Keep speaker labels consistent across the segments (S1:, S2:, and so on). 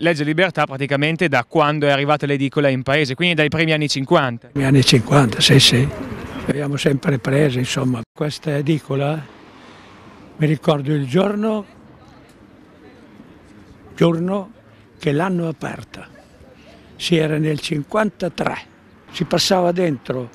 S1: legge libertà praticamente da quando è arrivata l'edicola in paese, quindi dai primi anni 50.
S2: Primi anni 50, sì sì, abbiamo sempre preso insomma. Questa edicola mi ricordo il giorno, giorno che l'hanno aperta, si era nel 53, si passava dentro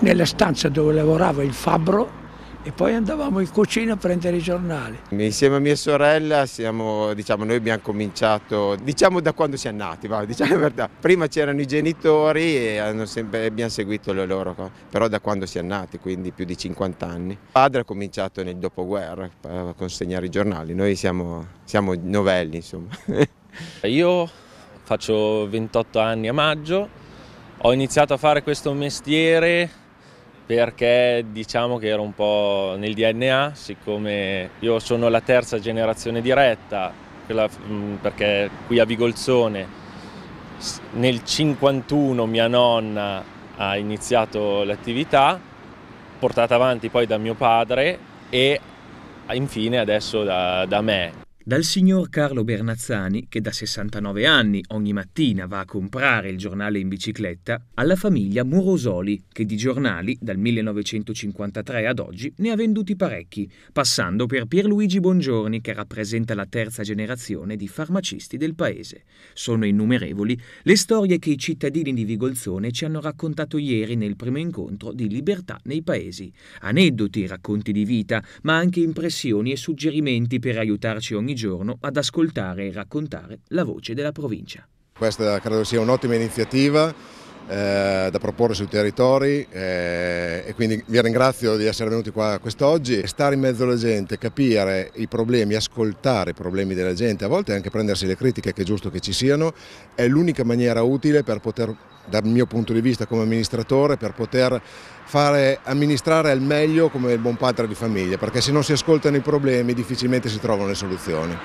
S2: nella stanza dove lavorava il fabbro e poi andavamo in cucina a prendere i giornali.
S3: Insieme a mia sorella siamo, diciamo, noi abbiamo cominciato diciamo da quando siamo nati, va, diciamo la verità. Prima c'erano i genitori e sempre, abbiamo seguito le loro però da quando siamo nati, quindi più di 50 anni. Il padre ha cominciato nel dopoguerra a consegnare i giornali, noi siamo, siamo novelli insomma.
S4: Io faccio 28 anni a maggio, ho iniziato a fare questo mestiere perché diciamo che era un po' nel DNA, siccome io sono la terza generazione diretta, mm, perché qui a Vigolzone nel 51 mia nonna ha iniziato l'attività, portata avanti poi da mio padre e infine adesso da, da me
S1: dal signor Carlo Bernazzani, che da 69 anni ogni mattina va a comprare il giornale in bicicletta, alla famiglia Murosoli, che di giornali dal 1953 ad oggi ne ha venduti parecchi, passando per Pierluigi Bongiorni, che rappresenta la terza generazione di farmacisti del paese. Sono innumerevoli le storie che i cittadini di Vigolzone ci hanno raccontato ieri nel primo incontro di Libertà nei Paesi. Aneddoti, racconti di vita, ma anche impressioni e suggerimenti per aiutarci ogni giorno ad ascoltare e raccontare
S5: la voce della provincia. Questa credo sia un'ottima iniziativa eh, da proporre sui territori eh, e quindi vi ringrazio di essere venuti qua quest'oggi. Stare in mezzo alla gente, capire i problemi, ascoltare i problemi della gente, a volte anche prendersi le critiche che è giusto che ci siano, è l'unica maniera utile per poter, dal mio punto di vista come amministratore, per poter fare, amministrare al meglio come il buon padre di famiglia, perché se non si ascoltano i problemi difficilmente si trovano le soluzioni.